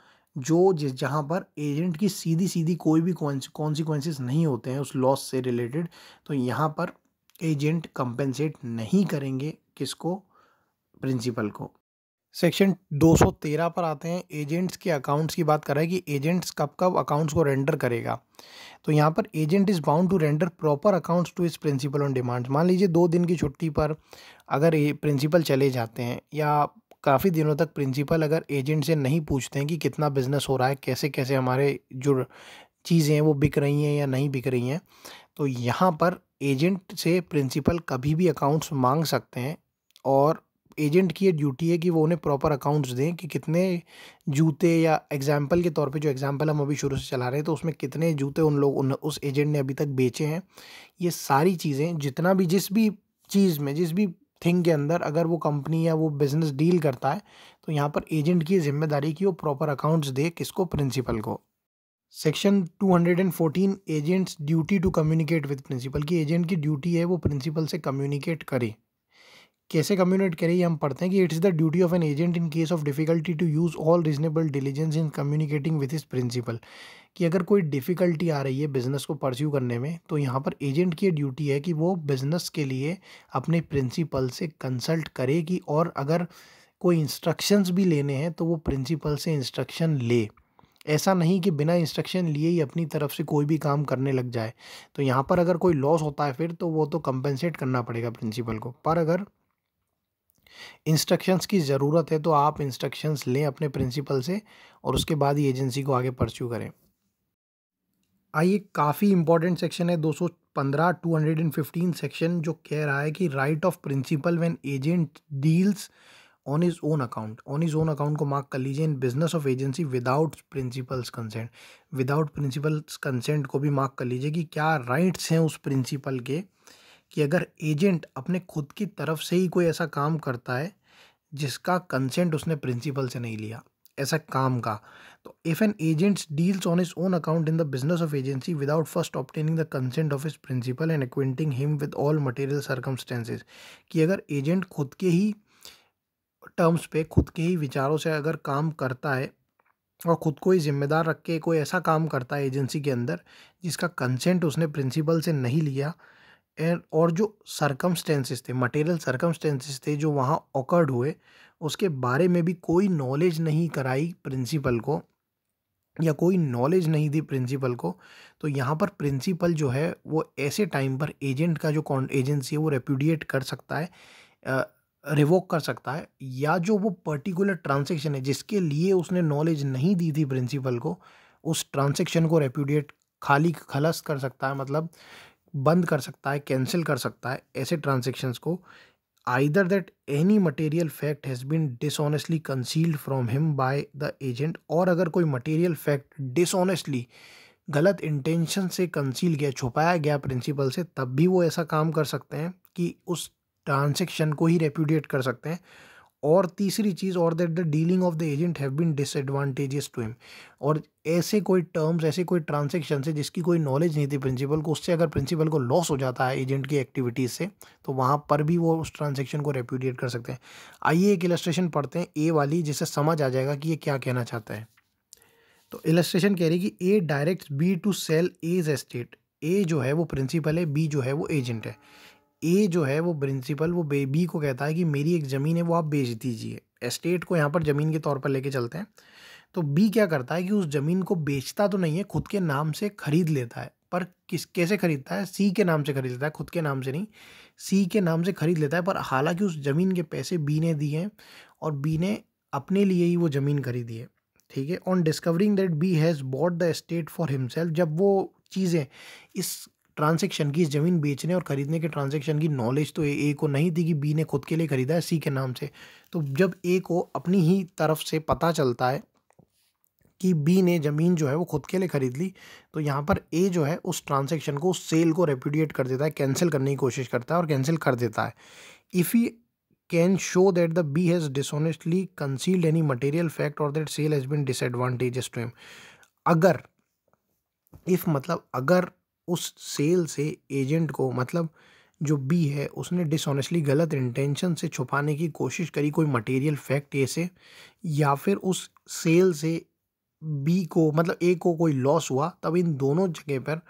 जो जिस जहाँ पर एजेंट की सीधी सीधी कोई भी कॉन्सिक्वेंसेस नहीं होते हैं उस लॉस से रिलेटेड तो यहाँ पर एजेंट कंपेंसेट नहीं करेंगे किसको प्रिंसिपल को सेक्शन 213 पर आते हैं एजेंट्स के अकाउंट्स की बात कर रहा है कि एजेंट्स कब कब अकाउंट्स को रेंडर करेगा तो यहाँ पर agent is bound to render proper accounts to his principal on demand मान लीजिए दो दिन की छुट्टी पर अगर प्रिंसिपल चले जाते हैं या काफ़ी दिनों तक प्रिंसिपल अगर एजेंट से नहीं पूछते हैं कि कितना बिज़नेस हो रहा है कैसे कैसे हमारे जो चीज़ें हैं वो बिक रही हैं या नहीं बिक रही हैं तो यहाँ पर एजेंट से प्रिंसिपल कभी भी अकाउंट्स मांग सकते हैं और एजेंट की ये ड्यूटी है कि वो उन्हें प्रॉपर अकाउंट्स दें कि कितने जूते या एग्जाम्पल के तौर पे जो एग्जाम्पल हम अभी शुरू से चला रहे हैं तो उसमें कितने जूते उन लोग उन उस एजेंट ने अभी तक बेचे हैं ये सारी चीज़ें जितना भी जिस भी चीज़ में जिस भी थिंग के अंदर अगर वो कंपनी या वो बिज़नेस डील करता है तो यहाँ पर एजेंट की जिम्मेदारी की वो प्रॉपर अकाउंट्स दे किसको प्रिंसिपल को section 214 agent's duty to communicate with principal की एजेंट की ड्यूटी है वो प्रिंसिपल से कम्युनिकेट करे कैसे कम्युनिकेट करें ये हम पढ़ते हैं कि it is the duty of an agent in case of difficulty to use all reasonable diligence in communicating with his principal कि अगर कोई डिफ़िकल्टी आ रही है बिज़नेस को परस्यू करने में तो यहाँ पर एजेंट की ड्यूटी है कि वो बिज़नेस के लिए अपने प्रिंसिपल से कंसल्ट करे कि और अगर कोई इंस्ट्रक्शंस भी लेने हैं तो वो प्रिंसिपल से इंस्ट्रक्शन ले ऐसा नहीं कि बिना इंस्ट्रक्शन लिए ही अपनी तरफ से कोई भी काम करने लग जाए तो यहाँ पर अगर कोई लॉस होता है फिर तो वो तो कंपेंसेट करना पड़ेगा प्रिंसिपल को पर अगर इंस्ट्रक्शंस की ज़रूरत है तो आप इंस्ट्रक्शंस लें अपने प्रिंसिपल से और उसके बाद ही एजेंसी को आगे परस्यू करें आइए काफ़ी इंपॉर्टेंट सेक्शन है 215 सौ सेक्शन जो कह रहा है कि right of principal when agent deals on his own account on his own account को मार्क कर लीजिए in business of agency without principal's consent without principal's consent को भी मार्क कर लीजिए कि क्या राइट्स हैं उस प्रिंसिपल के कि अगर एजेंट अपने खुद की तरफ से ही कोई ऐसा काम करता है जिसका कंसेंट उसने प्रिंसिपल से नहीं लिया ऐसा काम का तो if an agents deals on his own account in the business of agency without first obtaining the consent of his principal and acquainting him with all material circumstances कि अगर एजेंट खुद के ही टर्म्स पे खुद के ही विचारों से अगर काम करता है और ख़ुद को ही जिम्मेदार रख के कोई ऐसा काम करता है एजेंसी के अंदर जिसका कंसेंट उसने प्रिंसिपल से नहीं लिया एंड और जो सरकमस्टेंसेस थे मटेरियल सरकमस्टेंसेस थे जो वहाँ ऑकर्ड हुए उसके बारे में भी कोई नॉलेज नहीं कराई प्रिंसिपल को या कोई नॉलेज नहीं दी प्रिंसिपल को तो यहाँ पर प्रिंसिपल जो है वो ऐसे टाइम पर एजेंट का जो एजेंसी है वो रेप्यूडिएट कर सकता है रिवोक कर सकता है या जो वो पर्टिकुलर ट्रांजेक्शन है जिसके लिए उसने नॉलेज नहीं दी थी प्रिंसिपल को उस ट्रांजेक्शन को रेप्यूडिएट खाली खलस कर सकता है मतलब बंद कर सकता है कैंसिल कर सकता है ऐसे ट्रांजेक्शन्स को either that any material fact has been dishonestly concealed from him by the agent और अगर कोई मटेरियल फैक्ट डिसऑनेस्टली गलत इंटेंशन से कंसील गया छुपाया गया प्रिंसिपल से तब भी वो ऐसा काम कर सकते हैं कि उस ट्रांजेक्शन को ही रेप्यूडिएट कर सकते हैं और तीसरी चीज़ और that the dealing of the agent have been disadvantages to him और ऐसे कोई टर्म्स ऐसे कोई ट्रांजेक्शन से जिसकी कोई नॉलेज नहीं थी प्रिंसिपल को उससे अगर प्रिंसिपल को लॉस हो जाता है एजेंट की एक्टिविटीज़ से तो वहाँ पर भी वो उस ट्रांजेक्शन को रेप्यूडिएट कर सकते हैं आइए एक इलस्ट्रेशन पढ़ते हैं ए वाली जिससे समझ आ जाएगा कि ये क्या कहना चाहता है तो इलस्ट्रेशन कह रही कि A direct B to sell A's estate A जो है वो प्रिंसिपल है बी जो है वो एजेंट है ए जो है वो प्रिंसिपल वो बे बी को कहता है कि मेरी एक ज़मीन है वो आप बेच दीजिए एस्टेट को यहाँ पर ज़मीन के तौर पर लेके चलते हैं तो बी क्या करता है कि उस ज़मीन को बेचता तो नहीं है खुद के नाम से खरीद लेता है पर किस कैसे खरीदता है सी के नाम से खरीद लेता है खुद के नाम से नहीं सी के नाम से खरीद लेता है पर हालांकि उस ज़मीन के पैसे बी ने दिए हैं और बी ने अपने लिए ही वो ज़मीन खरीदी है ठीक है on discovering that B has bought the estate for himself जब वो चीज़ें इस ट्रांजेक्शन की ज़मीन बेचने और ख़रीदने के ट्रांजेक्शन की नॉलेज तो ए को नहीं थी कि बी ने खुद के लिए ख़रीदा है सी के नाम से तो जब ए को अपनी ही तरफ से पता चलता है कि बी ने ज़मीन जो है वो खुद के लिए ख़रीद ली तो यहाँ पर ए जो है उस ट्रांजेक्शन को उस सेल को रेप्यूडिएट कर देता है कैंसिल करने की कोशिश करता है और कैंसिल कर देता है if he can show that the B has dishonestly concealed any material fact or that sale has been disadvantages to him अगर इफ़ मतलब अगर उस सेल से एजेंट को मतलब जो बी है उसने डिसऑनेस्टली गलत इंटेंशन से छुपाने की कोशिश करी कोई मटेरियल फैक्ट ए से या फिर उस सेल से बी को मतलब ए को कोई लॉस हुआ तब इन दोनों जगह पर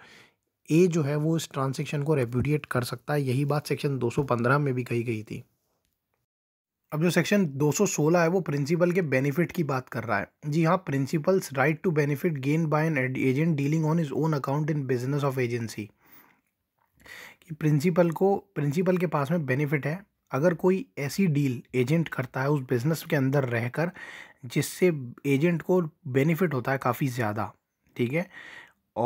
ए जो है वो इस ट्रांजेक्शन को रेप्यूडिएट कर सकता है यही बात सेक्शन 215 में भी कही गई थी अब जो सेक्शन 216 है वो प्रिंसिपल के बेनिफिट की बात कर रहा है जी हाँ principal's right to benefit gain by an agent dealing on his own account in business of agency कि प्रिंसिपल को प्रिंसिपल के पास में बेनिफिट है अगर कोई ऐसी डील एजेंट करता है उस बिज़नेस के अंदर रहकर जिससे एजेंट को बेनिफिट होता है काफ़ी ज़्यादा ठीक है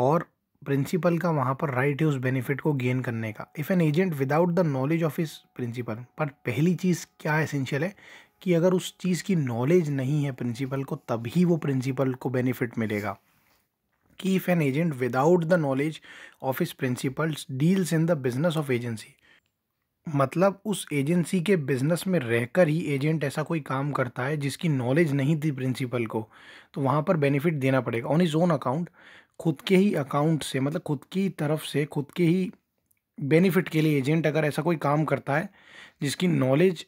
और प्रिंसिपल का वहाँ पर राइट है उस बेनिफिट को गेन करने का if an agent without the knowledge of इस प्रिंसिपल पर पहली चीज़ क्या एसेंशियल है कि अगर उस चीज़ की नॉलेज नहीं है प्रिंसिपल को तभी वो प्रिंसिपल को बेनिफिट मिलेगा कि if an agent without the knowledge of his principal's deals in the business of agency मतलब उस एजेंसी के बिजनेस में रहकर ही एजेंट ऐसा कोई काम करता है जिसकी नॉलेज नहीं थी प्रिंसिपल को तो वहाँ पर बेनिफिट देना पड़ेगा ऑन इज़ ओन अकाउंट खुद के ही अकाउंट से मतलब खुद की तरफ से खुद के ही बेनिफिट के लिए एजेंट अगर ऐसा कोई काम करता है जिसकी नॉलेज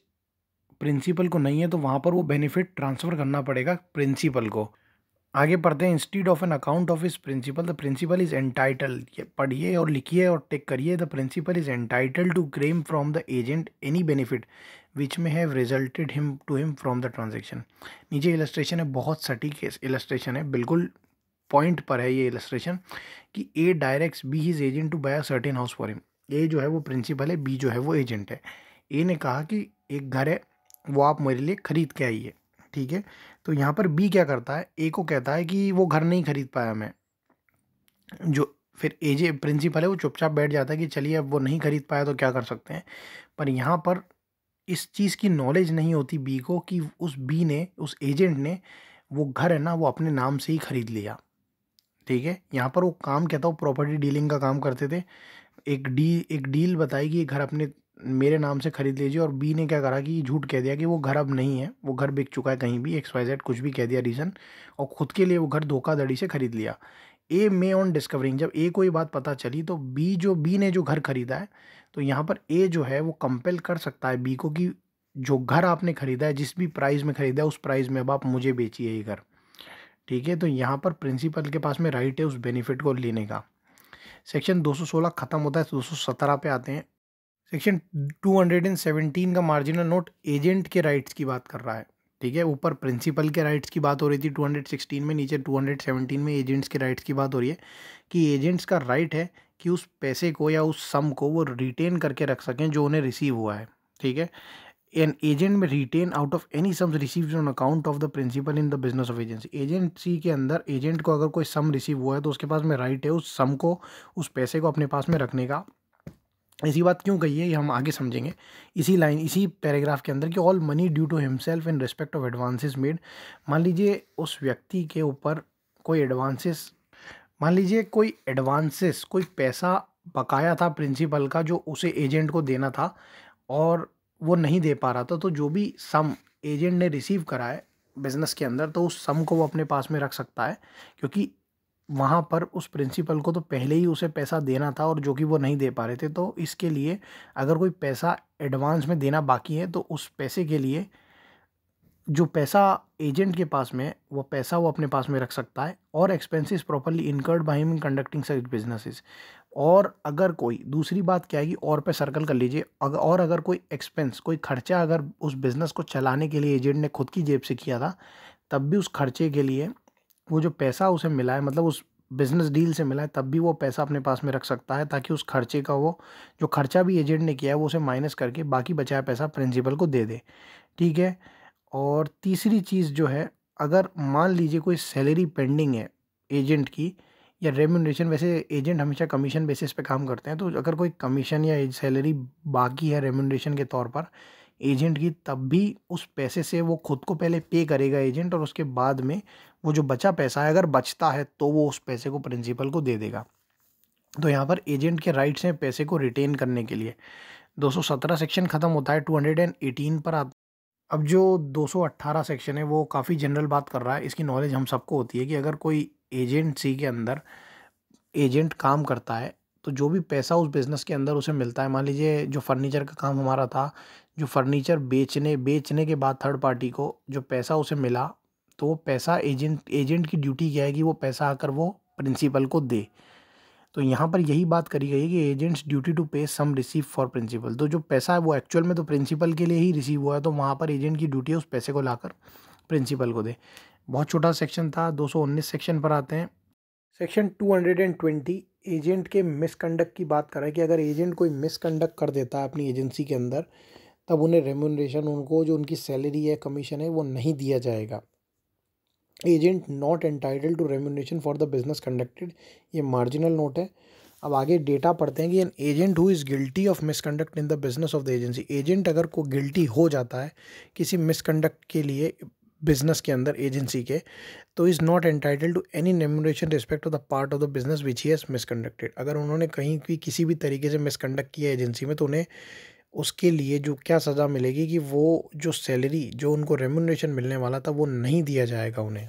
प्रिंसिपल को नहीं है तो वहाँ पर वो बेनिफिट ट्रांसफ़र करना पड़ेगा प्रिंसिपल को आगे पढ़ते हैं instead of an account of इस principal the principal is entitle ये पढ़िए और लिखिए और टेक करिए the principal is entitle to claim from the agent any benefit which may have resulted him to him from the transaction नीचे illustration है बहुत सटीक इलस्ट्रेशन है बिल्कुल पॉइंट पर है ये इलस्ट्रेशन कि A directs B is agent to buy a certain house for him A जो है वो प्रिंसिपल है बी जो है वो एजेंट है ए ने कहा कि एक घर है वो आप मेरे लिए ख़रीद के आइए ठीक है तो यहाँ पर बी क्या करता है ए को कहता है कि वो घर नहीं खरीद पाया मैं जो फिर ए जे प्रिंसिपल है वो चुपचाप बैठ जाता है कि चलिए अब वो नहीं खरीद पाया तो क्या कर सकते हैं पर यहाँ पर इस चीज़ की नॉलेज नहीं होती बी को कि उस बी ने उस एजेंट ने वो घर है ना वो अपने नाम से ही ख़रीद लिया ठीक है यहाँ पर वो काम क्या था वो प्रॉपर्टी डीलिंग का काम करते थे एक डी एक डील बताई कि घर अपने मेरे नाम से खरीद लीजिए और बी ने क्या करा कि झूठ कह दिया कि वो घर अब नहीं है वो घर बिक चुका है कहीं भी एक्स वाई जेड कुछ भी कह दिया रीज़न और ख़ुद के लिए वो घर धोखाधड़ी से खरीद लिया ए मे ऑन डिस्कवरिंग जब ए को ये बात पता चली तो बी जो बी ने जो घर खरीदा है तो यहाँ पर ए जो है वो कंपेल कर सकता है बी को कि जो घर आपने खरीदा है जिस भी प्राइस में खरीदा है उस प्राइस में अब आप मुझे बेचिए ये घर ठीक है तो यहाँ पर प्रिंसिपल के पास में राइट है उस बेनिफिट को लेने का सेक्शन 216 ख़त्म होता है तो 217 पे आते हैं सेक्शन 217 का मार्जिनल नोट एजेंट के राइट्स की बात कर रहा है ठीक है ऊपर प्रिंसिपल के राइट्स की बात हो रही थी 216 में नीचे 217 में एजेंट्स के राइट्स की बात हो रही है कि एजेंट्स का राइट है कि उस पैसे को या उस सम को वो रिटेन करके रख सकें जो उन्हें रिसीव हुआ है ठीक है an agent may retain out of any sums receive on account of the principal in the business of agency agency के अंदर एजेंट को अगर कोई सम रिसीव हुआ है तो उसके पास में राइट है उस सम को उस पैसे को अपने पास में रखने का इसी बात क्यों कही है ये हम आगे समझेंगे इसी लाइन इसी पैराग्राफ के अंदर कि all money due to himself in respect of advances made मान लीजिए उस व्यक्ति के ऊपर कोई एडवांसेस मान लीजिए कोई एडवांसेस कोई पैसा बकाया था प्रिंसिपल का जो उसे एजेंट को देना था और वो नहीं दे पा रहा था तो जो भी सम एजेंट ने रिसीव करा है बिज़नेस के अंदर तो उस सम को वो अपने पास में रख सकता है क्योंकि वहाँ पर उस प्रिंसिपल को तो पहले ही उसे पैसा देना था और जो कि वो नहीं दे पा रहे थे तो इसके लिए अगर कोई पैसा एडवांस में देना बाकी है तो उस पैसे के लिए जो पैसा एजेंट के पास में वो पैसा वो अपने पास में रख सकता है और expenses properly incurred by him conducting such businesses और अगर कोई दूसरी बात क्या है कि और पे सर्कल कर लीजिए अगर और अगर कोई एक्सपेंस कोई खर्चा अगर उस बिज़नेस को चलाने के लिए एजेंट ने खुद की जेब से किया था तब भी उस खर्चे के लिए वो जो पैसा उसे मिला है मतलब उस बिज़नेस डील से मिला है तब भी वो पैसा अपने पास में रख सकता है ताकि उस खर्चे का वो जो खर्चा भी एजेंट ने किया है वो उसे माइनस करके बाकी बचाया पैसा प्रिंसिपल को दे दे ठीक है और तीसरी चीज़ जो है अगर मान लीजिए कोई सैलरी पेंडिंग है एजेंट की या रेम्यूनरेशन वैसे एजेंट हमेशा कमीशन बेसिस पे काम करते हैं तो अगर कोई कमीशन या सैलरी बाकी है रेम्यूनरेशन के तौर पर एजेंट की तब भी उस पैसे से वो खुद को पहले पे करेगा एजेंट और उसके बाद में वो जो बचा पैसा है अगर बचता है तो वो उस पैसे को प्रिंसिपल को दे देगा तो यहाँ पर एजेंट के राइट्स हैं पैसे को रिटेन करने के लिए 217 सेक्शन ख़त्म होता है 218 पर आता अब जो 218 सेक्शन है वो काफ़ी जनरल बात कर रहा है इसकी नॉलेज हम सबको होती है कि अगर कोई एजेंसी के अंदर एजेंट काम करता है तो जो भी पैसा उस बिज़नेस के अंदर उसे मिलता है मान लीजिए जो फर्नीचर का काम हमारा था जो फर्नीचर बेचने बेचने के बाद थर्ड पार्टी को जो पैसा उसे मिला तो वो पैसा एजेंट एजेंट की ड्यूटी क्या है कि वो पैसा आकर वो प्रिंसिपल को दे तो यहाँ पर यही बात करी गई है कि एजेंट्स ड्यूटी टू पे सम रिसीव फॉर प्रिंसिपल तो जो पैसा है वो एक्चुअल में तो प्रिंसिपल के लिए ही रिसीव हुआ है तो वहाँ पर एजेंट की ड्यूटी है उस पैसे को लाकर प्रिंसिपल को दे बहुत छोटा सेक्शन था 219 सेक्शन पर आते हैं सेक्शन 220 एजेंट के मिसकंडक्ट की बात करें कि अगर एजेंट कोई मिसकंडक्ट कर देता है अपनी एजेंसी के अंदर तब उन्हें रेमोनरेशन उनको जो उनकी सैलरी है कमीशन है वो नहीं दिया जाएगा agent not entitle to remuneration for the business conducted ये मार्जिनल नोट है अब आगे डेटा पढ़ते हैं कि an agent who is guilty of misconduct in the business of the agency agent अगर को गिल्टी हो जाता है किसी मिसकंडक्ट के लिए बिजनेस के अंदर एजेंसी के तो is not entitle to any remuneration respect of the part of the business which he has misconducted अगर उन्होंने कहीं भी किसी भी तरीके से मिसकंडक्ट किया एजेंसी में तो उन्हें उसके लिए जो क्या सज़ा मिलेगी कि वो जो सैलरी जो उनको रेमुनरेशन मिलने वाला था वो नहीं दिया जाएगा उन्हें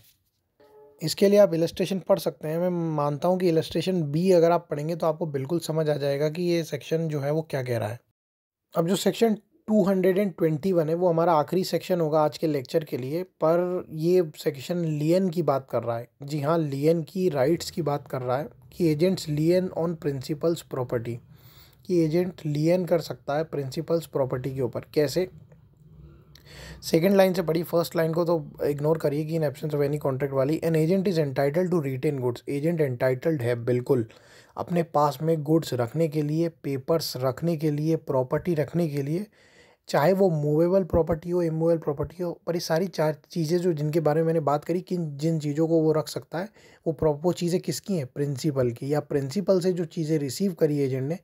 इसके लिए आप इलस्ट्रेशन पढ़ सकते हैं मैं मानता हूँ कि इलस्ट्रेशन बी अगर आप पढ़ेंगे तो आपको बिल्कुल समझ आ जाएगा कि ये सेक्शन जो है वो क्या कह रहा है अब जो सेक्शन 221 है वो हमारा आखिरी सेक्शन होगा आज के लेक्चर के लिए पर ये सेक्शन लियन की बात कर रहा है जी हाँ लियन की राइट्स की बात कर रहा है कि agents lien on principals property कि एजेंट लियन कर सकता है प्रिंसिपल्स प्रॉपर्टी के ऊपर कैसे सेकेंड लाइन से पढ़ी फर्स्ट लाइन को तो इग्नोर करिए कि in absence of any contract वाली an agent is entitled to retain goods agent entitled है बिल्कुल अपने पास में गुड्स रखने के लिए पेपर्स रखने के लिए प्रॉपर्टी रखने के लिए चाहे वो मूवेबल प्रॉपर्टी हो इमूवेबल प्रॉपर्टी हो पर ये सारी चार चीज़ें जो जिनके बारे में मैंने बात करी कि जिन चीज़ों को वो रख सकता है वो वो चीज़ें किसकी हैं प्रिंसिपल की या प्रिंसिपल से जो चीज़ें रिसीव करी एजेंट ने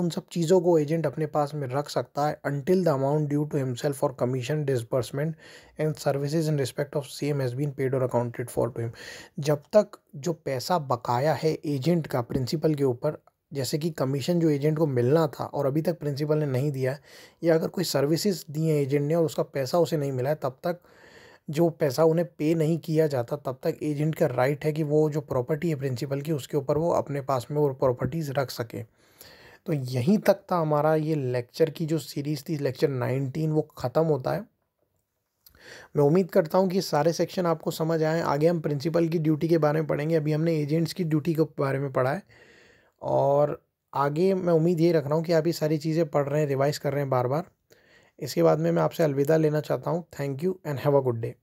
उन सब चीज़ों को एजेंट अपने पास में रख सकता है until the amount due to himself for commission disbursement and services in respect of same has been paid और अकाउंटेड फॉर टू हिम जब तक जो पैसा बकाया है एजेंट का प्रिंसिपल के ऊपर जैसे कि कमीशन जो एजेंट को मिलना था और अभी तक प्रिंसिपल ने नहीं दिया या अगर कोई सर्विसेज दी हैं एजेंट ने और उसका पैसा उसे नहीं मिला है तब तक जो पैसा उन्हें पे नहीं किया जाता तब तक एजेंट का राइट है कि वो जो प्रॉपर्टी है प्रिंसिपल की उसके ऊपर वो अपने पास में वो प्रॉपर्टीज़ रख सके तो यहीं तक था हमारा ये लेक्चर की जो सीरीज़ थी लेक्चर नाइनटीन वो ख़त्म होता है मैं उम्मीद करता हूँ कि सारे सेक्शन आपको समझ आए आगे हम प्रिंसिपल की ड्यूटी के बारे में पढ़ेंगे अभी हमने एजेंट्स की ड्यूटी के बारे में पढ़ा है और आगे मैं उम्मीद ये रख रहा हूँ कि आप ये सारी चीज़ें पढ़ रहे हैं रिवाइज़ कर रहे हैं बार बार इसके बाद में मैं आपसे अलविदा लेना चाहता हूँ thank you and have a good day